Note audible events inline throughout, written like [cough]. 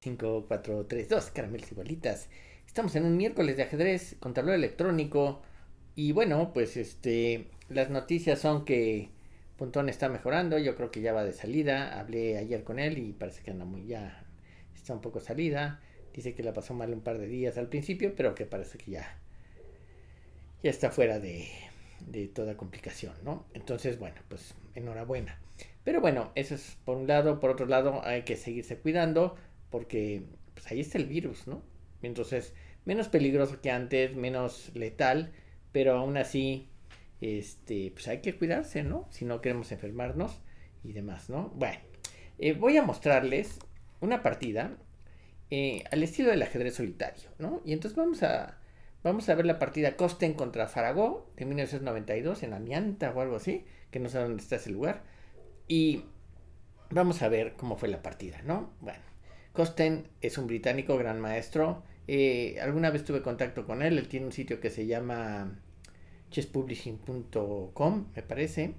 5, 4, 3, 2, caramelos y bolitas. Estamos en un miércoles de ajedrez con tablero electrónico. Y bueno, pues este, las noticias son que Puntón está mejorando. Yo creo que ya va de salida. Hablé ayer con él y parece que anda muy ya. Está un poco salida. Dice que la pasó mal un par de días al principio, pero que parece que ya, ya está fuera de, de toda complicación, ¿no? Entonces, bueno, pues enhorabuena. Pero bueno, eso es por un lado. Por otro lado, hay que seguirse cuidando porque pues ahí está el virus, ¿no? Entonces, menos peligroso que antes, menos letal, pero aún así, este, pues hay que cuidarse, ¿no? Si no queremos enfermarnos y demás, ¿no? Bueno, eh, voy a mostrarles una partida eh, al estilo del ajedrez solitario, ¿no? Y entonces vamos a, vamos a ver la partida Costen contra Faragó de 1992 en Amianta o algo así, que no sé dónde está ese lugar. Y vamos a ver cómo fue la partida, ¿no? Bueno. Costen es un británico gran maestro. Eh, alguna vez tuve contacto con él. Él tiene un sitio que se llama chesspublishing.com, me parece.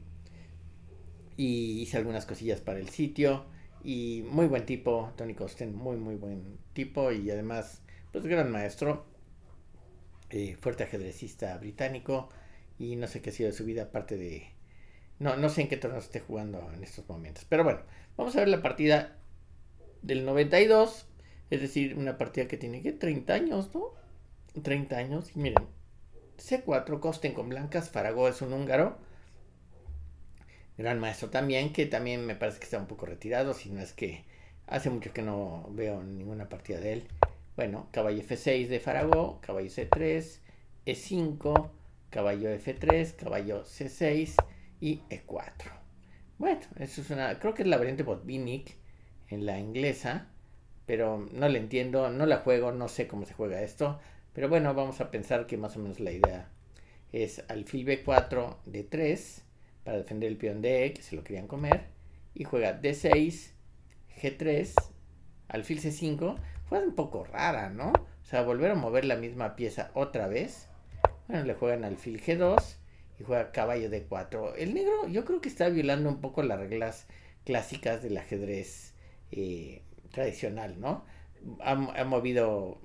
Y hice algunas cosillas para el sitio. Y muy buen tipo, Tony Costen, muy, muy buen tipo. Y además, pues gran maestro. Eh, fuerte ajedrecista británico. Y no sé qué ha sido de su vida, aparte de... No, no sé en qué se esté jugando en estos momentos. Pero bueno, vamos a ver la partida del 92, es decir, una partida que tiene que 30 años, ¿no? 30 años, y miren, C4, costen con blancas, Farago es un húngaro, gran maestro también, que también me parece que está un poco retirado, si no es que hace mucho que no veo ninguna partida de él. Bueno, caballo F6 de Faragó, caballo C3, E5, caballo F3, caballo C6 y E4. Bueno, eso es una, creo que es la variante Botvinnik, en la inglesa, pero no la entiendo, no la juego, no sé cómo se juega esto, pero bueno, vamos a pensar que más o menos la idea es alfil b4 d 3 para defender el peón de que se lo querían comer, y juega d6, g3, alfil c5, fue un poco rara, ¿no? O sea, volver a mover la misma pieza otra vez. Bueno, le juegan alfil g2 y juega caballo d4. El negro yo creo que está violando un poco las reglas clásicas del ajedrez eh, tradicional, ¿no? Ha, movido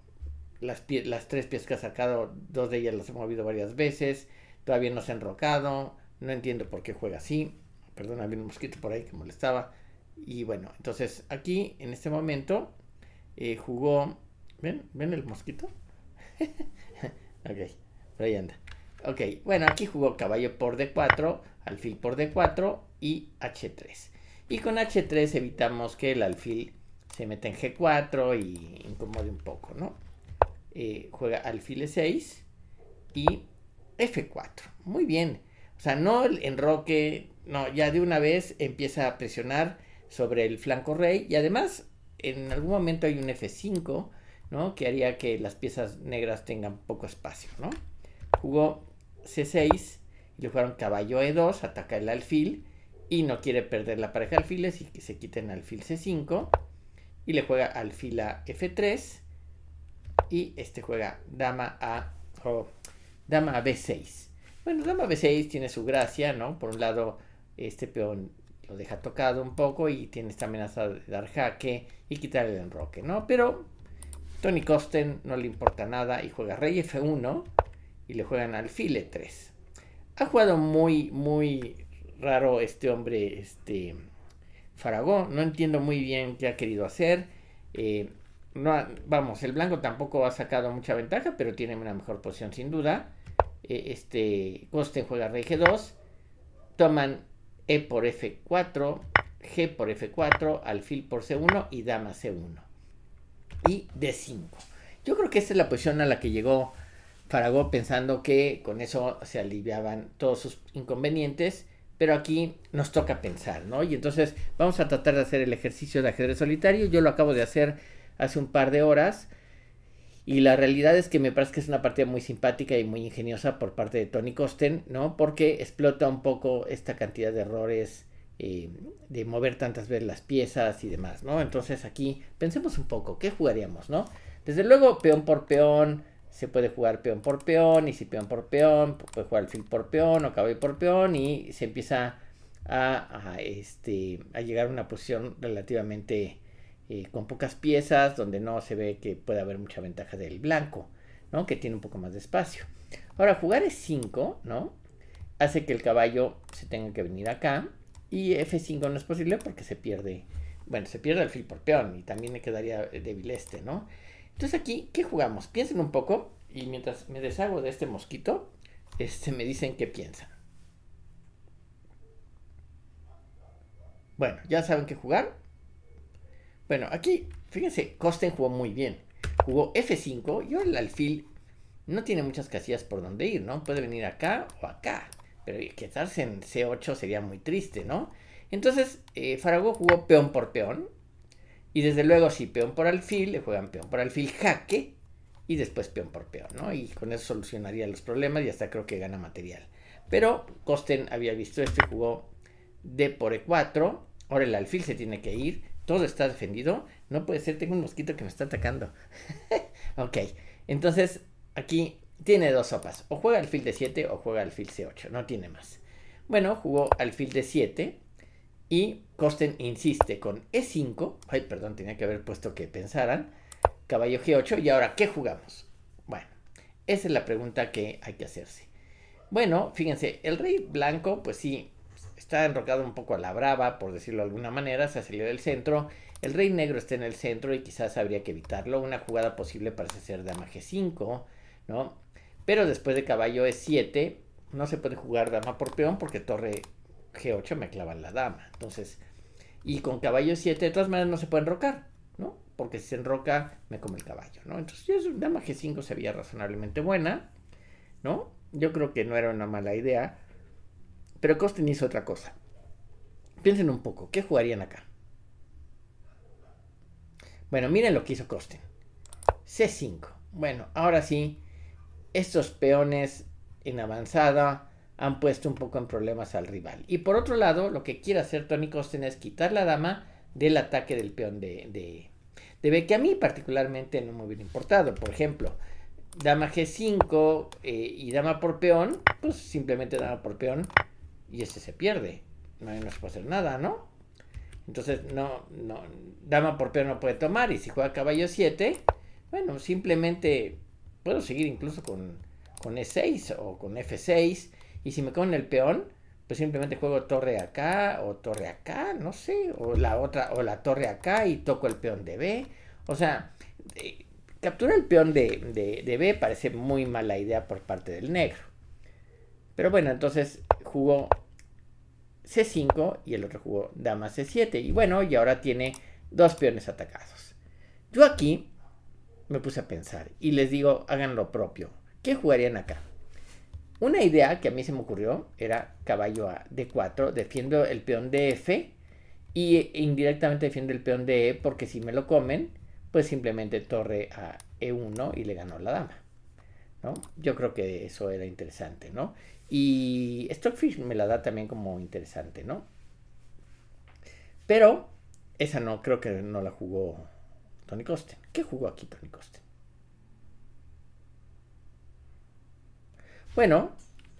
las, las tres piezas que ha sacado, dos de ellas las ha movido varias veces, todavía no se ha enrocado, no entiendo por qué juega así, perdón, había un mosquito por ahí que molestaba, y bueno, entonces aquí en este momento eh, jugó, ¿ven? ¿Ven el mosquito? [laughs] ok, por ahí anda. Ok, bueno, aquí jugó caballo por D4, alfil por D4 y H3. Y con H3 evitamos que el alfil se meta en G4 y incomode un poco, ¿no? Eh, juega alfil E6 y F4. Muy bien. O sea, no el enroque, no, ya de una vez empieza a presionar sobre el flanco rey y además en algún momento hay un F5, ¿no? Que haría que las piezas negras tengan poco espacio, ¿no? Jugó C6 y le jugaron caballo E2, ataca el alfil y no quiere perder la pareja de alfiles y que se quiten alfil c5 y le juega alfil a f3 y este juega dama a dama a b6 bueno dama b6 tiene su gracia no por un lado este peón lo deja tocado un poco y tiene esta amenaza de dar jaque y quitar el enroque no pero Tony Costen no le importa nada y juega rey f1 y le juegan alfil e3 ha jugado muy muy raro este hombre, este Faragó. No entiendo muy bien qué ha querido hacer. Eh, vamos, el blanco tampoco ha sacado mucha ventaja, pero tiene una mejor posición sin duda. Eh, este Coste juega rey G2. Toman E por F4, G por F4, alfil por C1 y dama C1. Y D5. Yo creo que esta es la posición a la que llegó Faragó pensando que con eso se aliviaban todos sus inconvenientes pero aquí nos toca pensar, ¿no? Y entonces vamos a tratar de hacer el ejercicio de ajedrez solitario. Yo lo acabo de hacer hace un par de horas. Y la realidad es que me parece que es una partida muy simpática y muy ingeniosa por parte de Tony Kosten, ¿no? Porque explota un poco esta cantidad de errores eh, de mover tantas veces las piezas y demás, ¿no? Entonces aquí pensemos un poco, ¿qué jugaríamos, no? Desde luego, peón por peón, se puede jugar peón por peón, y si peón por peón, pues, puede jugar el fil por peón o caballo por peón, y se empieza a, este, llegar a una posición relativamente eh, con pocas piezas, donde no se ve que puede haber mucha ventaja del blanco, ¿no? Que tiene un poco más de espacio. Ahora, jugar E5, ¿no? Hace que el caballo se tenga que venir acá, y F5 no es posible porque se pierde, bueno, se pierde el fil por peón, y también le quedaría eh, débil este, ¿no? Entonces aquí, ¿qué jugamos? Piensen un poco y mientras me deshago de este mosquito, este, me dicen qué piensan. Bueno, ya saben qué jugar. Bueno, aquí, fíjense, Kosten jugó muy bien. Jugó F5 y el alfil no tiene muchas casillas por donde ir, ¿no? Puede venir acá o acá, pero quedarse en C8 sería muy triste, ¿no? Entonces, eh, Farago jugó peón por peón y desde luego, si peón por alfil, le juegan peón por alfil jaque y después peón por peón, ¿no? Y con eso solucionaría los problemas y hasta creo que gana material. Pero Kosten había visto este jugó D por E4. Ahora el alfil se tiene que ir. Todo está defendido. No puede ser, tengo un mosquito que me está atacando. [laughs] ok, entonces aquí tiene dos sopas. O juega alfil de 7 o juega alfil C8. No tiene más. Bueno, jugó alfil de 7 y Kosten insiste con E5. Ay, perdón, tenía que haber puesto que pensaran. Caballo G8. ¿Y ahora qué jugamos? Bueno, esa es la pregunta que hay que hacerse. Bueno, fíjense, el rey blanco, pues sí, está enrocado un poco a la brava, por decirlo de alguna manera, se ha salido del centro. El rey negro está en el centro y quizás habría que evitarlo. Una jugada posible parece ser dama G5, ¿no? Pero después de caballo E7, no se puede jugar dama por peón porque torre G8 me clavan la dama. Entonces, y con caballo 7, de todas maneras no se puede enrocar, ¿no? Porque si se enroca, me come el caballo, ¿no? Entonces, dama G5 se veía razonablemente buena, ¿no? Yo creo que no era una mala idea. Pero Costin hizo otra cosa. Piensen un poco, ¿qué jugarían acá? Bueno, miren lo que hizo kosten C5. Bueno, ahora sí, estos peones en avanzada han puesto un poco en problemas al rival. Y por otro lado, lo que quiere hacer Tony Costen es quitar la dama del ataque del peón de, de, de B, que a mí particularmente no me hubiera importado. Por ejemplo, dama G5 eh, y dama por peón, pues simplemente dama por peón y este se pierde. No, se puede hacer nada, ¿no? Entonces, no, no, dama por peón no puede tomar y si juega caballo 7, bueno, simplemente puedo seguir incluso con, con E6 o con F6 y si me comen el peón, pues simplemente juego torre acá o torre acá, no sé, o la otra, o la torre acá y toco el peón de B. O sea, captura eh, capturar el peón de, de, B parece muy mala idea por parte del negro. Pero bueno, entonces jugó C5 y el otro jugó dama C7. Y bueno, y ahora tiene dos peones atacados. Yo aquí me puse a pensar y les digo, hagan lo propio. ¿Qué jugarían acá? Una idea que a mí se me ocurrió era caballo a D4, defiendo el peón de F y eh, indirectamente defiendo el peón de E porque si me lo comen, pues simplemente torre a E1 y le ganó la dama. ¿no? Yo creo que eso era interesante, ¿no? Y Stockfish me la da también como interesante, ¿no? Pero esa no, creo que no la jugó Tony Costen. ¿Qué jugó aquí Tony Costen? Bueno,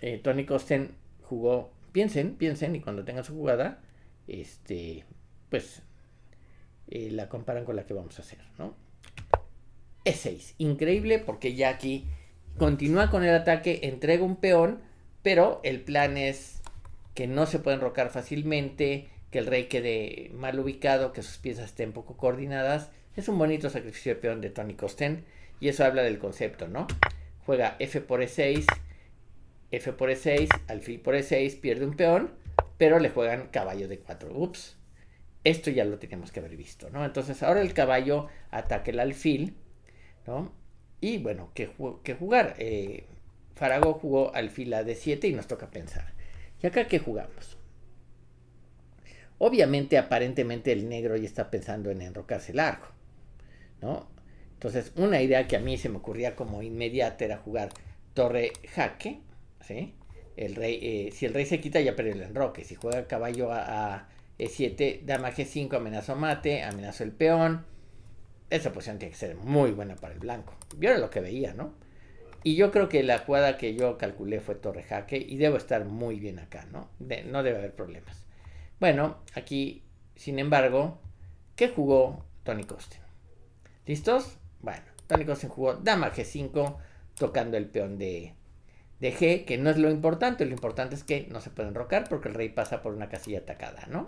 eh, Tony Kosten jugó, piensen, piensen, y cuando tengan su jugada, este, pues eh, la comparan con la que vamos a hacer, ¿no? E6, increíble porque ya aquí continúa con el ataque, entrega un peón, pero el plan es que no se pueden rocar fácilmente, que el rey quede mal ubicado, que sus piezas estén poco coordinadas. Es un bonito sacrificio de peón de Tony Kosten y eso habla del concepto, ¿no? Juega F por E6, F por E6, alfil por E6, pierde un peón, pero le juegan caballo de 4. Ups, esto ya lo teníamos que haber visto, ¿no? Entonces ahora el caballo ataca el alfil, ¿no? Y bueno, ¿qué, jugar? Eh, Farago jugó alfil a D7 y nos toca pensar. ¿Y acá qué jugamos? Obviamente, aparentemente el negro ya está pensando en enrocarse largo, ¿no? Entonces, una idea que a mí se me ocurría como inmediata era jugar torre jaque, el rey, eh, si el rey se quita, ya perdió el enroque. Si juega caballo a, E7, dama G5, amenazó mate, amenazó el peón. Esa posición tiene que ser muy buena para el blanco. Yo lo que veía, ¿no? Y yo creo que la jugada que yo calculé fue torre jaque y debo estar muy bien acá, ¿no? no debe haber problemas. Bueno, aquí, sin embargo, ¿qué jugó Tony Costin? ¿Listos? Bueno, Tony Costin jugó dama G5 tocando el peón de de G, que no es lo importante, lo importante es que no se pueden rocar porque el rey pasa por una casilla atacada, ¿no?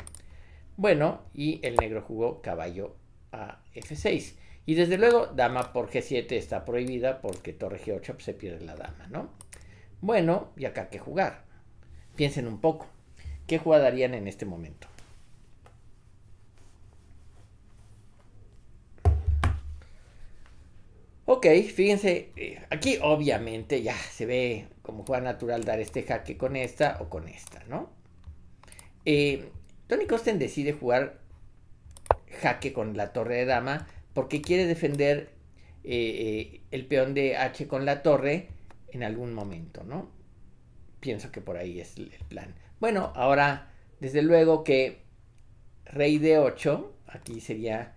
Bueno, y el negro jugó caballo a F6. Y desde luego, dama por G7 está prohibida porque torre G8 pues, se pierde la dama, ¿no? Bueno, y acá que jugar. Piensen un poco. ¿Qué jugarían en este momento? Ok, fíjense, eh, aquí obviamente ya se ve como juega natural dar este jaque con esta o con esta, ¿no? Eh, Tony Costen decide jugar jaque con la torre de dama porque quiere defender eh, eh, el peón de H con la torre en algún momento, ¿no? Pienso que por ahí es el plan. Bueno, ahora, desde luego que rey de 8, aquí sería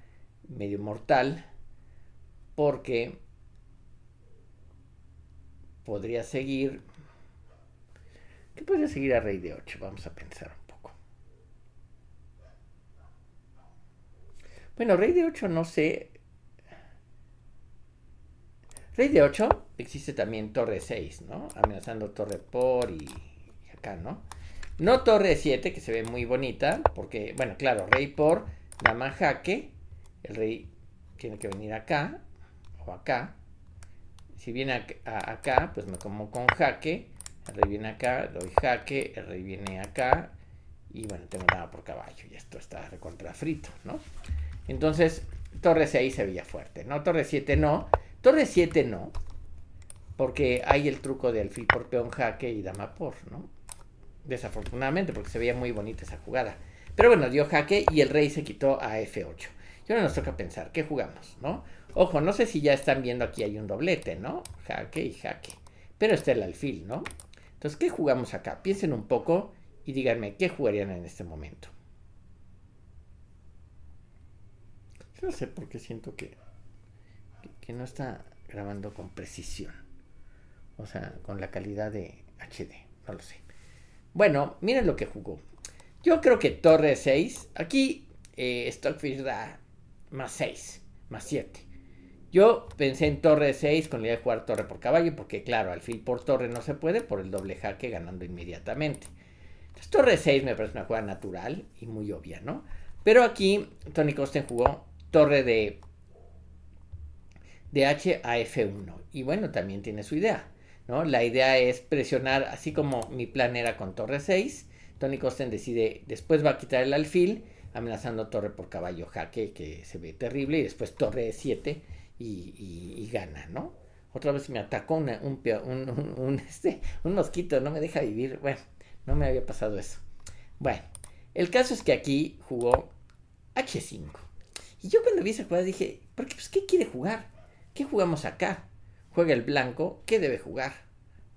medio mortal, porque podría seguir. ¿Qué podría seguir a rey de 8? Vamos a pensar un poco. Bueno, rey de 8 no sé. Rey de 8 existe también torre 6, ¿no? Amenazando torre por y, acá, ¿no? No torre 7, que se ve muy bonita, porque, bueno, claro, rey por, dama jaque, el rey tiene que venir acá o acá, si viene acá, pues me como con jaque. El rey viene acá, doy jaque, el rey viene acá. Y bueno, tengo nada por caballo. Y esto está recontra frito, ¿no? Entonces, torre ahí se veía fuerte, ¿no? Torre 7 no. Torre 7 no. Porque hay el truco de alfil por peón jaque y dama por, ¿no? Desafortunadamente, porque se veía muy bonita esa jugada. Pero bueno, dio jaque y el rey se quitó a F8. Y ahora nos toca pensar, ¿qué jugamos, no? Ojo, no sé si ya están viendo aquí hay un doblete, ¿no? Jaque y jaque. Pero está el alfil, ¿no? Entonces, ¿qué jugamos acá? Piensen un poco y díganme, ¿qué jugarían en este momento? No sé por qué siento que, que, no está grabando con precisión. O sea, con la calidad de HD. No lo sé. Bueno, miren lo que jugó. Yo creo que torre 6. Aquí eh, Stockfish da más 6, más 7. Yo pensé en torre 6 con la idea de jugar torre por caballo, porque claro, alfil por torre no se puede por el doble jaque ganando inmediatamente. Entonces torre 6 me parece una jugada natural y muy obvia, ¿no? Pero aquí Tony Kosten jugó torre de, de H a F1. Y bueno, también tiene su idea, ¿no? La idea es presionar, así como mi plan era con torre 6, Tony Kosten decide, después va a quitar el alfil, amenazando torre por caballo jaque, que se ve terrible, y después torre de 7 y, gana, ¿no? Otra vez me atacó un, [laughs] este, un mosquito, no me deja vivir. Bueno, no me había pasado eso. Bueno, el caso es que aquí jugó H5. Y yo cuando vi esa jugada dije, ¿por qué, pues, ¿qué quiere jugar? ¿Qué jugamos acá? Juega el blanco, ¿qué debe jugar?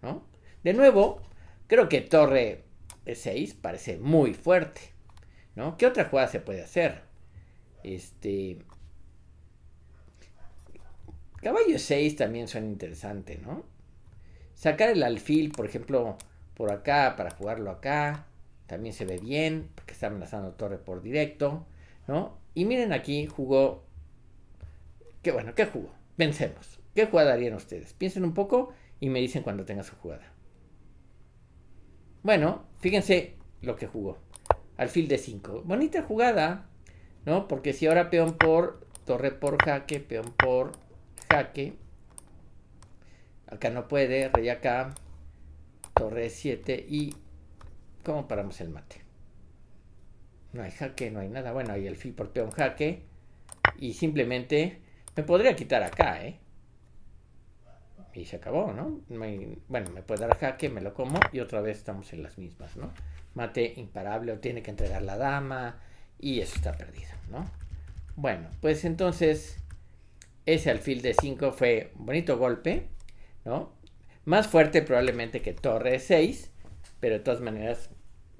¿No? De nuevo, creo que torre E6 parece muy fuerte. ¿No? ¿Qué otra jugada se puede hacer? Este, Caballo 6 también suena interesante, ¿no? Sacar el alfil, por ejemplo, por acá para jugarlo acá. También se ve bien porque está amenazando torre por directo, ¿no? Y miren aquí, jugó... Qué bueno, ¿qué jugó? pensemos, ¿Qué jugada harían ustedes? Piensen un poco y me dicen cuando tenga su jugada. Bueno, fíjense lo que jugó. Alfil de 5. Bonita jugada, ¿no? Porque si ahora peón por, torre por jaque, peón por, jaque. Acá no puede, rey acá, torre 7 y ¿cómo paramos el mate? No hay jaque, no hay nada. Bueno, hay el fil por peón jaque y simplemente me podría quitar acá, ¿eh? Y se acabó, ¿no? bueno, me puede dar jaque, me lo como y otra vez estamos en las mismas, ¿no? Mate imparable o tiene que entregar la dama y eso está perdido, ¿no? Bueno, pues entonces ese alfil de 5 fue un bonito golpe, ¿no? Más fuerte probablemente que torre 6, pero de todas maneras,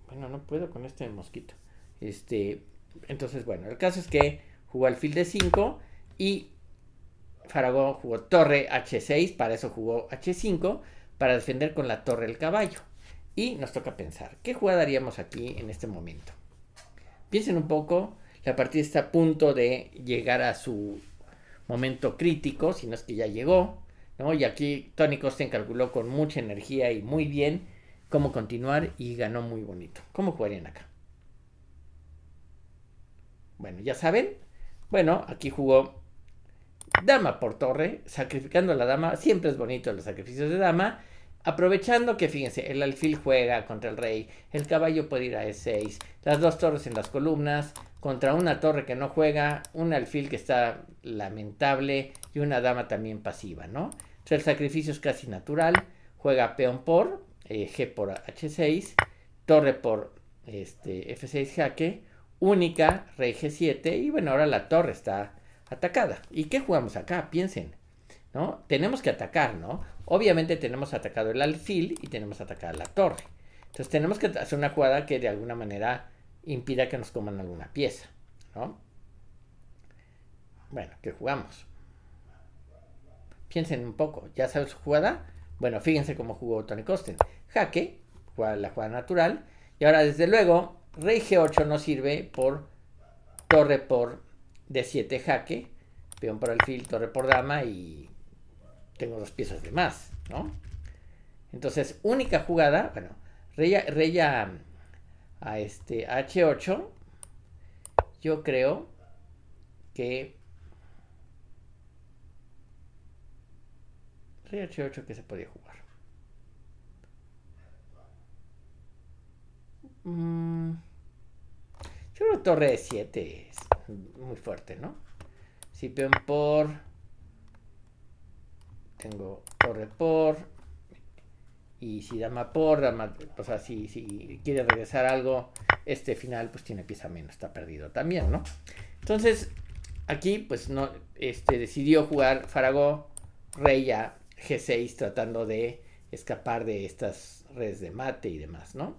bueno, no puedo con este mosquito. Este, entonces, bueno, el caso es que jugó alfil de 5 y Faragón jugó torre H6, para eso jugó H5, para defender con la torre el caballo. Y nos toca pensar, ¿qué jugada haríamos aquí en este momento? Piensen un poco, la partida está a punto de llegar a su momento crítico, sino es que ya llegó, ¿no? Y aquí Tony Costen calculó con mucha energía y muy bien cómo continuar y ganó muy bonito. ¿Cómo jugarían acá? Bueno, ya saben. Bueno, aquí jugó dama por torre, sacrificando a la dama. Siempre es bonito los sacrificios de dama. Aprovechando que, fíjense, el alfil juega contra el rey, el caballo puede ir a e6, las dos torres en las columnas, contra una torre que no juega, un alfil que está lamentable y una dama también pasiva, ¿no? Entonces el sacrificio es casi natural, juega peón por, eh, g por h6, torre por este, f6 jaque, única, rey g7 y bueno, ahora la torre está atacada. ¿Y qué jugamos acá? Piensen. ¿no? Tenemos que atacar, ¿no? Obviamente tenemos atacado el alfil y tenemos atacada la torre. Entonces tenemos que hacer una jugada que de alguna manera impida que nos coman alguna pieza, ¿no? Bueno, ¿qué jugamos? Piensen un poco, ¿ya saben su jugada? Bueno, fíjense cómo jugó Tony Kosten. Jaque, la jugada natural. Y ahora, desde luego, rey g8 no sirve por torre por d7 jaque, peón por alfil, torre por dama y tengo dos piezas de más, ¿no? Entonces, única jugada, bueno, rey a, este H8, yo creo que... Rey H8 que se podía jugar. Mm, yo creo torre de 7 es muy fuerte, ¿no? Si peón por tengo torre por, y si dama por, o sea, si, quiere regresar algo, este final pues tiene pieza menos, está perdido también, ¿no? Entonces, aquí pues no, este, decidió jugar Farago rey a G6 tratando de escapar de estas redes de mate y demás, ¿no?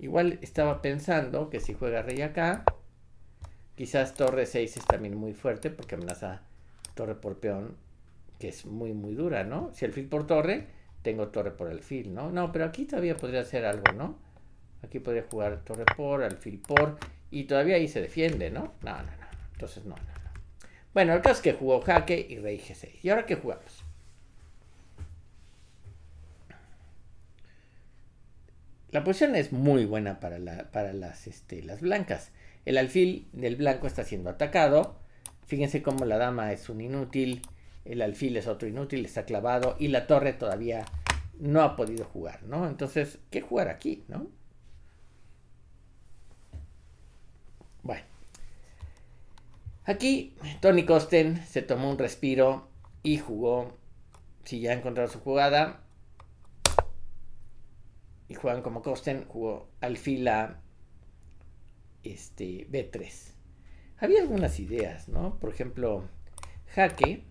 Igual estaba pensando que si juega rey acá, quizás torre 6 es también muy fuerte porque amenaza torre por peón que es muy, muy dura, ¿no? Si alfil por torre, tengo torre por alfil, ¿no? No, pero aquí todavía podría hacer algo, ¿no? Aquí podría jugar torre por, alfil por, y todavía ahí se defiende, ¿no? No, no, no. Entonces, no, no, no. Bueno, el caso es que jugó jaque y rey ¿Y ahora qué jugamos? La posición es muy buena para, las, este, las blancas. El alfil del blanco está siendo atacado. Fíjense cómo la dama es un inútil el alfil es otro inútil, está clavado y la torre todavía no ha podido jugar, ¿no? Entonces, ¿qué jugar aquí, no? Bueno. Aquí Tony Kosten se tomó un respiro y jugó, si ya ha encontrado su jugada, y juegan como Kosten, jugó alfil a este, B3. Había algunas ideas, ¿no? Por ejemplo, jaque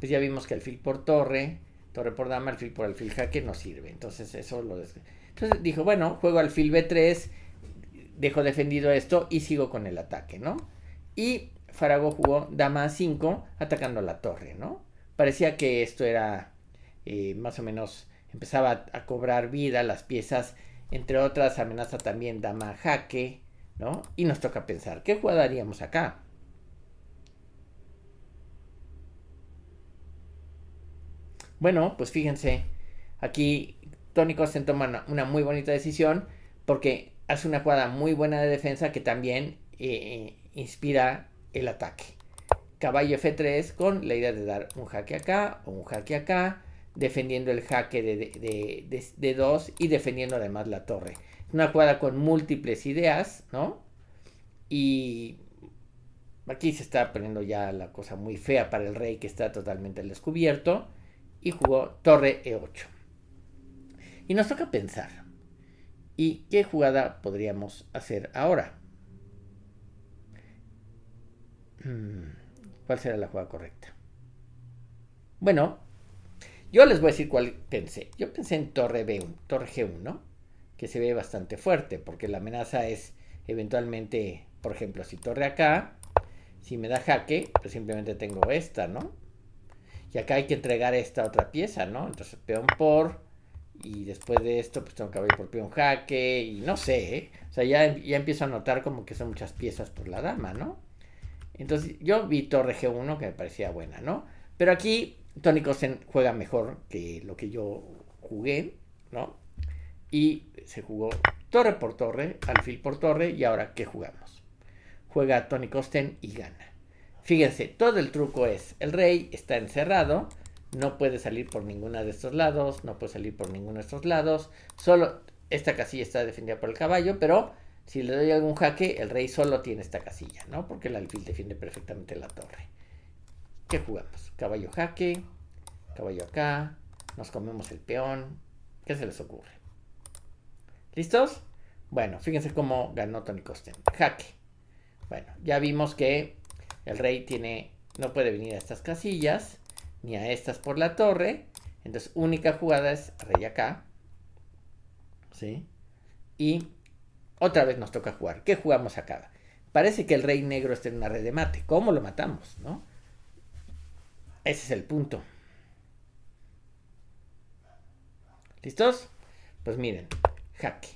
pues ya vimos que alfil por torre, torre por dama, alfil por alfil jaque no sirve. Entonces eso lo... Entonces dijo, bueno, juego alfil B3, dejo defendido esto y sigo con el ataque, ¿no? Y Farago jugó dama a 5 atacando la torre, ¿no? Parecía que esto era eh, más o menos, empezaba a, cobrar vida las piezas, entre otras amenaza también dama jaque, ¿no? Y nos toca pensar, ¿qué jugaríamos acá? Bueno, pues fíjense, aquí Tony Costen toma una, muy bonita decisión porque hace una cuadra muy buena de defensa que también eh, inspira el ataque. Caballo F3 con la idea de dar un jaque acá o un jaque acá, defendiendo el jaque de, de, 2 y defendiendo además la torre. Una cuadra con múltiples ideas, ¿no? Y aquí se está poniendo ya la cosa muy fea para el rey que está totalmente descubierto y jugó torre E8. Y nos toca pensar, ¿y qué jugada podríamos hacer ahora? Hmm, ¿Cuál será la jugada correcta? Bueno, yo les voy a decir cuál pensé. Yo pensé en torre B1, torre G1, que se ve bastante fuerte, porque la amenaza es eventualmente, por ejemplo, si torre acá, si me da jaque, pues simplemente tengo esta, ¿no? y acá hay que entregar esta otra pieza, ¿no? Entonces peón por, y después de esto pues tengo que abrir por peón jaque, y no sé, ¿eh? o sea, ya, empiezo a notar como que son muchas piezas por la dama, ¿no? Entonces yo vi torre G1 que me parecía buena, ¿no? Pero aquí Tony costen juega mejor que lo que yo jugué, ¿no? Y se jugó torre por torre, alfil por torre, y ahora ¿qué jugamos? Juega Tony costen y gana. Fíjense, todo el truco es, el rey está encerrado, no puede salir por ninguno de estos lados, no puede salir por ninguno de estos lados, solo esta casilla está defendida por el caballo, pero si le doy algún jaque, el rey solo tiene esta casilla, ¿no? Porque el alfil defiende perfectamente la torre. ¿Qué jugamos? Caballo jaque, caballo acá, nos comemos el peón, ¿qué se les ocurre? ¿Listos? Bueno, fíjense cómo ganó Tony Costen. Jaque. Bueno, ya vimos que el rey tiene, no puede venir a estas casillas, ni a estas por la torre. Entonces, única jugada es rey acá. ¿Sí? Y otra vez nos toca jugar. ¿Qué jugamos acá? Parece que el rey negro está en una red de mate. ¿Cómo lo matamos? ¿No? Ese es el punto. ¿Listos? Pues miren, jaque.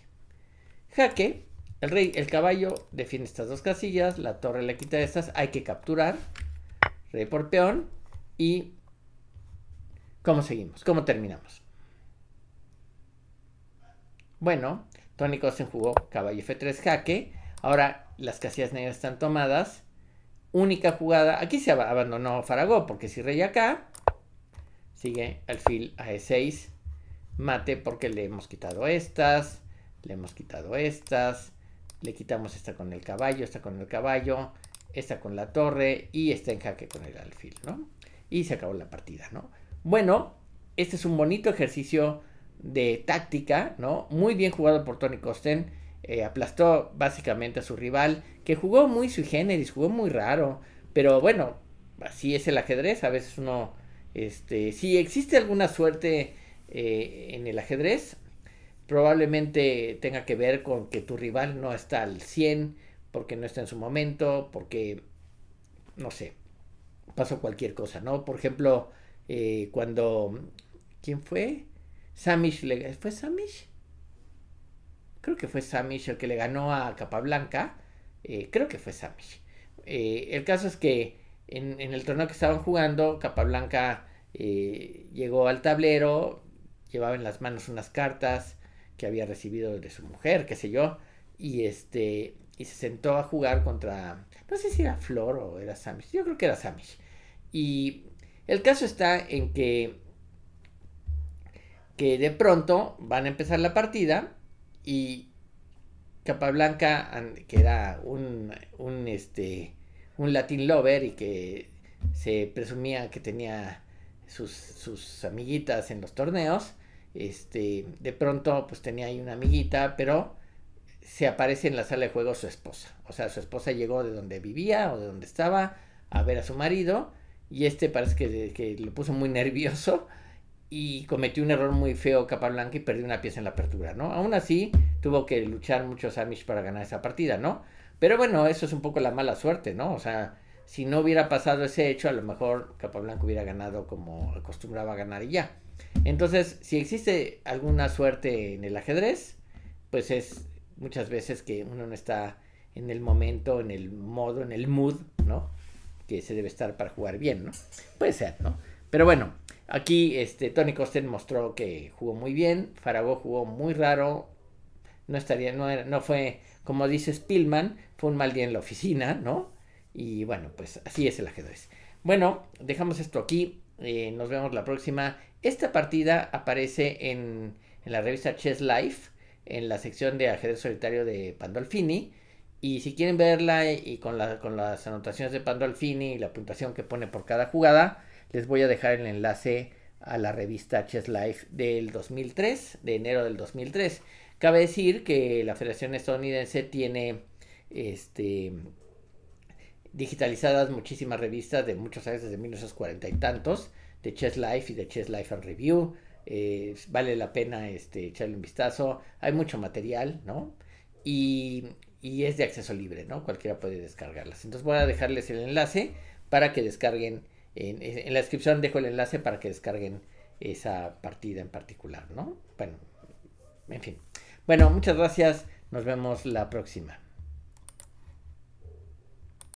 Jaque el rey, el caballo defiende estas dos casillas, la torre le quita estas, hay que capturar, rey por peón y ¿cómo seguimos? ¿Cómo terminamos? Bueno, Tony Cosen jugó caballo F3 jaque, ahora las casillas negras están tomadas, única jugada, aquí se abandonó Faragó porque si rey acá, sigue alfil a E6, mate porque le hemos quitado estas, le hemos quitado estas, le quitamos esta con el caballo, esta con el caballo, esta con la torre y esta en jaque con el alfil, ¿no? Y se acabó la partida, ¿no? Bueno, este es un bonito ejercicio de táctica, ¿no? Muy bien jugado por Tony Kosten. Eh, aplastó básicamente a su rival, que jugó muy sui generis, jugó muy raro. Pero bueno, así es el ajedrez. A veces uno, este, si existe alguna suerte eh, en el ajedrez, probablemente tenga que ver con que tu rival no está al 100, porque no está en su momento, porque, no sé, pasó cualquier cosa, ¿no? Por ejemplo, eh, cuando, ¿quién fue? Samish, ¿fue Samish? Creo que fue Samish el que le ganó a Capablanca, eh, creo que fue Samish. Eh, el caso es que en, en, el torneo que estaban jugando, Capablanca eh, llegó al tablero, llevaba en las manos unas cartas, que había recibido de su mujer, qué sé yo, y este y se sentó a jugar contra no sé si era Flor o era Samish, yo creo que era Samish. Y el caso está en que que de pronto van a empezar la partida y Capablanca, que era un, un, este, un Latin lover y que se presumía que tenía sus amiguitas en los torneos, este, de pronto, pues tenía ahí una amiguita, pero se aparece en la sala de juego su esposa. O sea, su esposa llegó de donde vivía o de donde estaba a ver a su marido y este parece que, le lo puso muy [laughs] nervioso y cometió un error muy feo Capablanca y perdió una pieza en la apertura, ¿no? Aún así, tuvo que luchar muchos Amish para ganar esa partida, ¿no? Pero bueno, eso es un poco la mala suerte, ¿no? O sea, si no hubiera pasado ese hecho, a lo mejor Capablanca hubiera ganado como acostumbraba a ganar y ya. Entonces, si existe alguna suerte en el ajedrez, pues es muchas veces que uno no está en el momento, en el modo, en el mood, ¿no? Que se debe estar para jugar bien, ¿no? Puede ser, ¿no? Pero bueno, aquí este, Tony Costen mostró que jugó muy bien, Farago jugó muy raro, no estaría, no, era, no fue, como dice Spillman, fue un mal día en la oficina, ¿no? Y bueno, pues así es el ajedrez. Bueno, dejamos esto aquí, eh, nos vemos la próxima esta partida aparece en, la revista Chess Life, en la sección de ajedrez solitario de Pandolfini. Y si quieren verla y con, las anotaciones de Pandolfini y la puntuación que pone por cada jugada, les voy a dejar el enlace a la revista Chess Life del 2003, de enero del 2003. Cabe decir que la Federación Estadounidense tiene este, digitalizadas muchísimas revistas de muchos años, desde 1940 y tantos, de Chess Life y de Chess Life and Review. Eh, vale la pena este, echarle un vistazo. Hay mucho material, ¿no? Y, es de acceso libre, ¿no? Cualquiera puede descargarlas. Entonces voy a dejarles el enlace para que descarguen. en la descripción dejo el enlace para que descarguen esa partida en particular, ¿no? Bueno, en fin. Bueno, muchas gracias. Nos vemos la próxima.